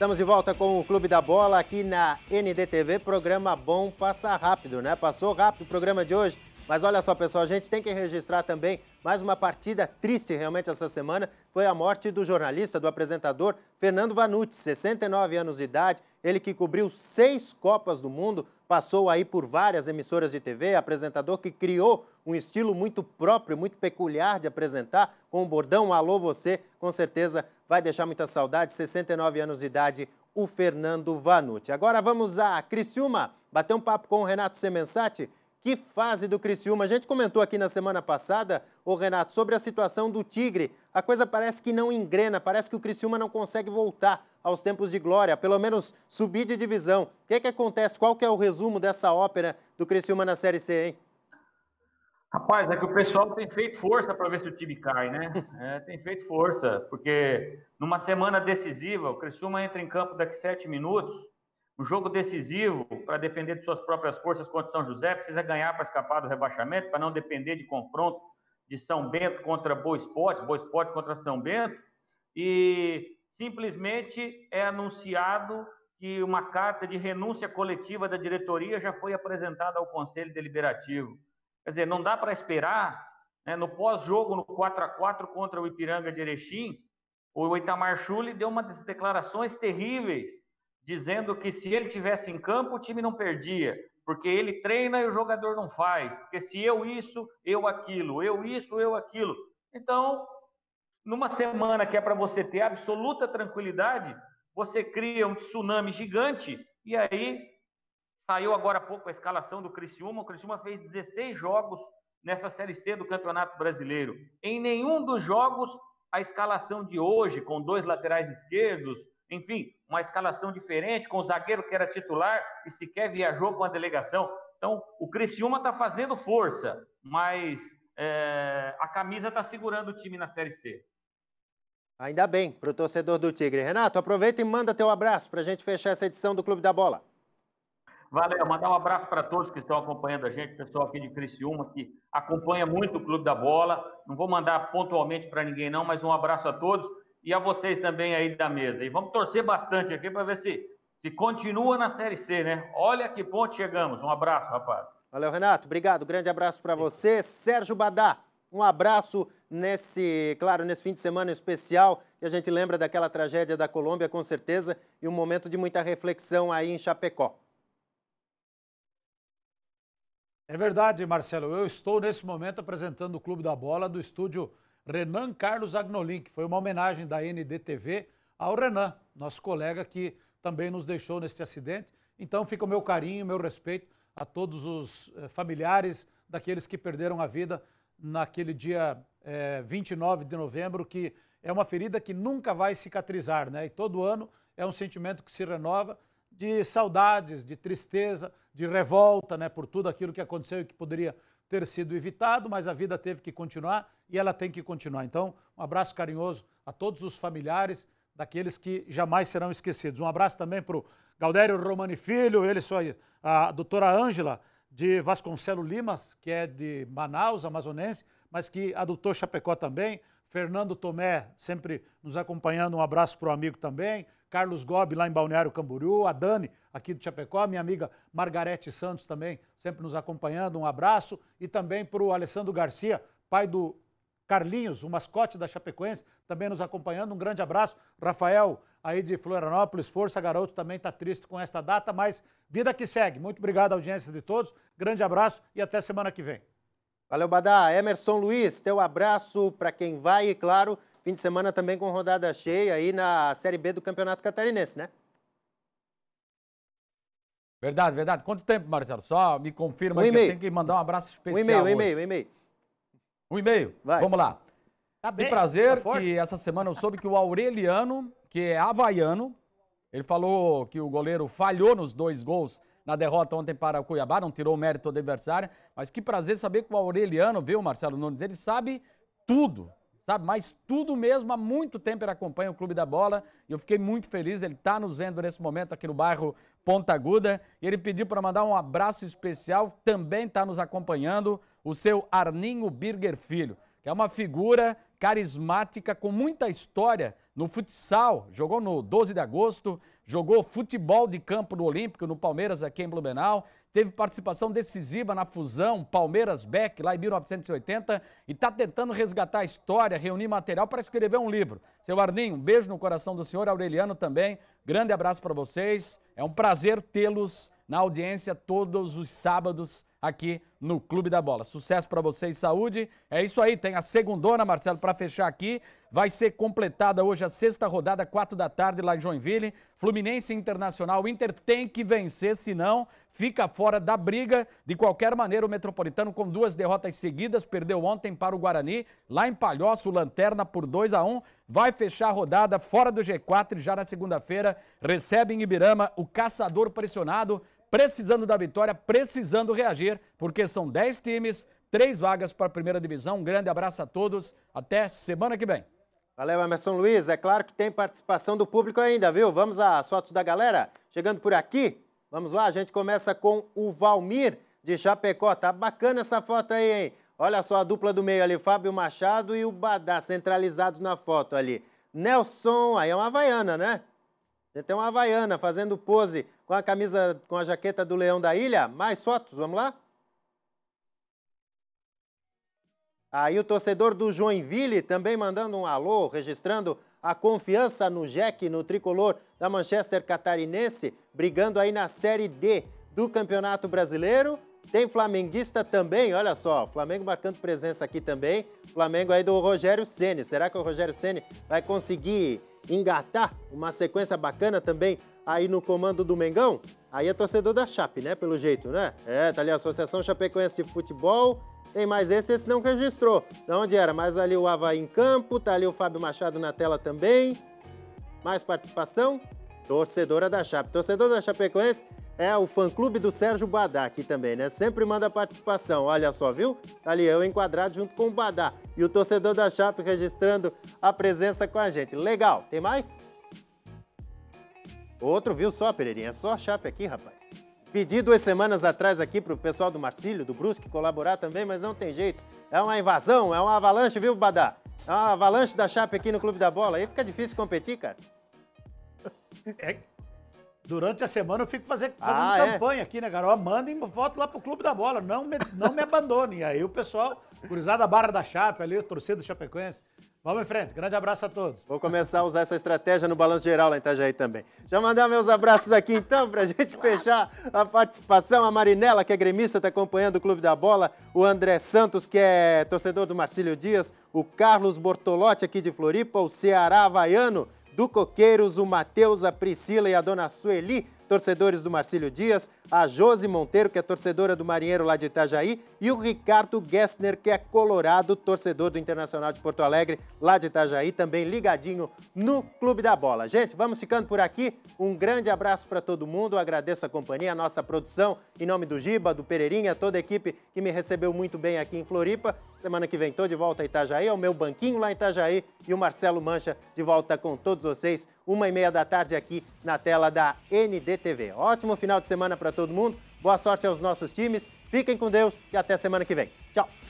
Estamos de volta com o Clube da Bola aqui na NDTV, programa bom, passa rápido, né? Passou rápido o programa de hoje. Mas olha só, pessoal, a gente tem que registrar também mais uma partida triste realmente essa semana. Foi a morte do jornalista, do apresentador Fernando Vanucci, 69 anos de idade. Ele que cobriu seis Copas do Mundo, passou aí por várias emissoras de TV, apresentador que criou um estilo muito próprio, muito peculiar de apresentar, com o bordão Alô Você, com certeza vai deixar muita saudade. 69 anos de idade, o Fernando Vanucci. Agora vamos a Criciúma, bater um papo com o Renato Semensati que fase do Criciúma. A gente comentou aqui na semana passada, o Renato, sobre a situação do Tigre. A coisa parece que não engrena, parece que o Criciúma não consegue voltar aos tempos de glória, pelo menos subir de divisão. O que é que acontece? Qual que é o resumo dessa ópera do Criciúma na Série C, hein? Rapaz, é que o pessoal tem feito força para ver se o time cai, né? É, tem feito força, porque numa semana decisiva, o Criciúma entra em campo daqui sete minutos um jogo decisivo para depender de suas próprias forças contra São José, precisa ganhar para escapar do rebaixamento, para não depender de confronto de São Bento contra Boa Esporte, Boa Esporte contra São Bento, e simplesmente é anunciado que uma carta de renúncia coletiva da diretoria já foi apresentada ao Conselho Deliberativo. Quer dizer, não dá para esperar, né, no pós-jogo, no 4 a 4 contra o Ipiranga de Erechim, o Itamar Chuli deu uma das declarações terríveis, dizendo que se ele tivesse em campo, o time não perdia, porque ele treina e o jogador não faz, porque se eu isso, eu aquilo, eu isso, eu aquilo. Então, numa semana que é para você ter absoluta tranquilidade, você cria um tsunami gigante e aí saiu agora há pouco a escalação do Criciúma, o Criciúma fez 16 jogos nessa Série C do Campeonato Brasileiro. Em nenhum dos jogos a escalação de hoje, com dois laterais esquerdos, enfim, uma escalação diferente, com o zagueiro que era titular e sequer viajou com a delegação. Então, o Criciúma está fazendo força, mas é, a camisa está segurando o time na Série C. Ainda bem para o torcedor do Tigre. Renato, aproveita e manda teu abraço para a gente fechar essa edição do Clube da Bola. Valeu, mandar um abraço para todos que estão acompanhando a gente, pessoal aqui de Criciúma, que acompanha muito o Clube da Bola. Não vou mandar pontualmente para ninguém, não, mas um abraço a todos e a vocês também aí da mesa. E vamos torcer bastante aqui para ver se, se continua na Série C, né? Olha que ponto chegamos. Um abraço, rapaz. Valeu, Renato. Obrigado. Grande abraço para você. Sérgio Badá, um abraço nesse, claro, nesse fim de semana especial. E a gente lembra daquela tragédia da Colômbia, com certeza, e um momento de muita reflexão aí em Chapecó. É verdade, Marcelo. Eu estou nesse momento apresentando o Clube da Bola do estúdio Renan Carlos Agnolin, que foi uma homenagem da NDTV ao Renan, nosso colega que também nos deixou neste acidente. Então fica o meu carinho, meu respeito a todos os eh, familiares daqueles que perderam a vida naquele dia é, eh, 29 de novembro, que é uma ferida que nunca vai cicatrizar, né? E todo ano é um sentimento que se renova de saudades, de tristeza, de revolta, né? Por tudo aquilo que aconteceu e que poderia ter sido evitado, mas a vida teve que continuar e ela tem que continuar. Então, um abraço carinhoso a todos os familiares daqueles que jamais serão esquecidos. Um abraço também para o Galdério Romani Filho, ele só a doutora Ângela de Vasconcelo Limas, que é de Manaus, amazonense, mas que adotou Chapecó também. Fernando Tomé, sempre nos acompanhando, um abraço para o amigo também. Carlos Gobi lá em Balneário Camboriú, a Dani aqui do Chapecó, minha amiga Margarete Santos também, sempre nos acompanhando, um abraço. E também para o Alessandro Garcia, pai do Carlinhos, o mascote da Chapecoense, também nos acompanhando, um grande abraço. Rafael aí de Florianópolis, força garoto, também está triste com esta data, mas vida que segue. Muito obrigado à audiência de todos, grande abraço e até semana que vem. Valeu, Badá. Emerson Luiz, teu abraço para quem vai e, claro, Fim de semana também com rodada cheia aí na Série B do Campeonato Catarinense, né? Verdade, verdade. Quanto tempo, Marcelo? Só me confirma um que eu tenho que mandar um abraço especial. Um e-mail, um e-mail, um e-mail. Um e-mail? Vai. Vamos lá. Tá bem, prazer tá que essa semana eu soube que o Aureliano, que é havaiano, ele falou que o goleiro falhou nos dois gols na derrota ontem para o Cuiabá, não tirou o mérito do adversário, mas que prazer saber que o Aureliano, viu, Marcelo Nunes, ele sabe tudo sabe? Mas tudo mesmo, há muito tempo ele acompanha o Clube da Bola e eu fiquei muito feliz. Ele está nos vendo nesse momento aqui no bairro Ponta Aguda e ele pediu para mandar um abraço especial. Também está nos acompanhando o seu Arninho Birger Filho, que é uma figura carismática com muita história no futsal. Jogou no 12 de agosto, jogou futebol de campo no Olímpico, no Palmeiras aqui em Blumenau, teve participação decisiva na fusão Palmeiras-Beck, lá em 1980, e está tentando resgatar a história, reunir material para escrever um livro. Seu Arninho, um beijo no coração do senhor, Aureliano também, grande abraço para vocês, é um prazer tê-los na audiência todos os sábados aqui no Clube da Bola. Sucesso para vocês, saúde. É isso aí, tem a segundona, Marcelo, para fechar aqui. Vai ser completada hoje a sexta rodada, quatro da tarde, lá em Joinville. Fluminense Internacional. O Inter tem que vencer, senão fica fora da briga. De qualquer maneira, o Metropolitano, com duas derrotas seguidas, perdeu ontem para o Guarani, lá em Palhoço, Lanterna por 2 a 1 Vai fechar a rodada fora do G4 e já na segunda-feira recebe em Ibirama o caçador pressionado, precisando da vitória, precisando reagir, porque são 10 times, três vagas para a primeira divisão. Um grande abraço a todos. Até semana que vem. Valeu, Emerson Luiz. É claro que tem participação do público ainda, viu? Vamos às fotos da galera chegando por aqui. Vamos lá, a gente começa com o Valmir de Chapecó. Tá bacana essa foto aí, hein? Olha só a dupla do meio ali, o Fábio Machado e o Badá, centralizados na foto ali. Nelson, aí é uma havaiana, né? Tem uma havaiana fazendo pose com a camisa, com a jaqueta do Leão da Ilha. Mais fotos, vamos lá? Aí o torcedor do Joinville também mandando um alô, registrando a confiança no Jack, no tricolor da Manchester Catarinense, brigando aí na Série D do Campeonato Brasileiro. Tem flamenguista também, olha só, Flamengo marcando presença aqui também. Flamengo aí do Rogério Ceni. Será que o Rogério Ceni vai conseguir engatar uma sequência bacana também aí no comando do Mengão? Aí é torcedor da Chape, né, pelo jeito, né? É, tá ali a Associação Chapecoense de Futebol, tem mais esse, esse não registrou. De onde era? Mais ali o Havaí em campo, tá ali o Fábio Machado na tela também. Mais participação? Torcedora da Chape. Torcedor da Chapecoense é o fã-clube do Sérgio Badá aqui também, né? Sempre manda participação. Olha só, viu? Tá ali eu enquadrado junto com o Badá. E o torcedor da Chape registrando a presença com a gente. Legal. Tem mais? Outro, viu só, Pereirinha? É só a Chape aqui, rapaz. Pedi duas semanas atrás aqui para o pessoal do Marcílio, do Brusque, colaborar também, mas não tem jeito. É uma invasão, é uma avalanche, viu, Badá? É uma avalanche da chapa aqui no Clube da Bola. Aí fica difícil competir, cara. É, durante a semana eu fico fazer, fazendo ah, é? campanha é? aqui, né, cara? manda mandem volta lá pro Clube da Bola, não me, não me abandonem. Aí o pessoal, cruzada Barra da Chapa ali, torcida do Chapecoense, Vamos em frente. Grande abraço a todos. Vou começar a usar essa estratégia no balanço geral lá em Itajaí também. Já mandar meus abraços aqui então para a gente fechar a participação. A Marinela, que é gremista, está acompanhando o Clube da Bola. O André Santos, que é torcedor do Marcílio Dias. O Carlos Bortolotti, aqui de Floripa. O Ceará Havaiano, do Coqueiros. O Matheus, a Priscila e a Dona Sueli torcedores do Marcílio Dias, a Josi Monteiro, que é torcedora do Marinheiro lá de Itajaí, e o Ricardo Gessner, que é colorado, torcedor do Internacional de Porto Alegre, lá de Itajaí, também ligadinho no Clube da Bola. Gente, vamos ficando por aqui. Um grande abraço para todo mundo. Agradeço a companhia, a nossa produção, em nome do Giba, do Pereirinha, toda a equipe que me recebeu muito bem aqui em Floripa. Semana que vem tô de volta a Itajaí, ao meu banquinho lá em Itajaí e o Marcelo Mancha de volta com todos vocês, uma e meia da tarde aqui na tela da NDT. TV. Ótimo final de semana para todo mundo. Boa sorte aos nossos times. Fiquem com Deus e até semana que vem. Tchau.